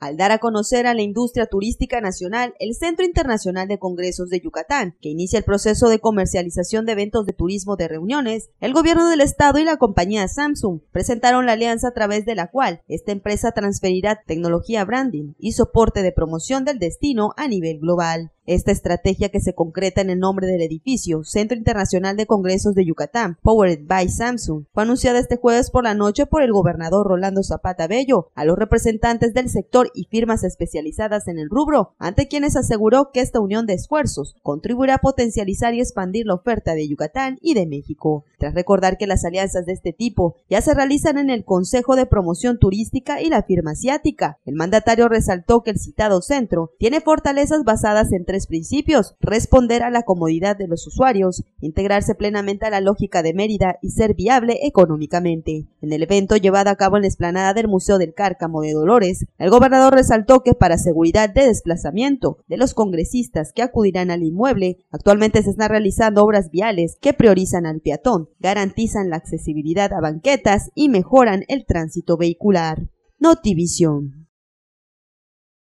al dar a conocer a la industria turística nacional el Centro Internacional de Congresos de Yucatán, que inicia el proceso de comercialización de eventos de turismo de reuniones, el gobierno del estado y la compañía Samsung presentaron la alianza a través de la cual esta empresa transferirá tecnología branding y soporte de promoción del destino a nivel global esta estrategia que se concreta en el nombre del edificio, Centro Internacional de Congresos de Yucatán, powered by Samsung, fue anunciada este jueves por la noche por el gobernador Rolando Zapata Bello a los representantes del sector y firmas especializadas en el rubro, ante quienes aseguró que esta unión de esfuerzos contribuirá a potencializar y expandir la oferta de Yucatán y de México. Tras recordar que las alianzas de este tipo ya se realizan en el Consejo de Promoción Turística y la firma asiática, el mandatario resaltó que el citado centro tiene fortalezas basadas en principios, responder a la comodidad de los usuarios, integrarse plenamente a la lógica de Mérida y ser viable económicamente. En el evento llevado a cabo en la explanada del Museo del Cárcamo de Dolores, el gobernador resaltó que para seguridad de desplazamiento de los congresistas que acudirán al inmueble, actualmente se están realizando obras viales que priorizan al peatón, garantizan la accesibilidad a banquetas y mejoran el tránsito vehicular. Notivisión.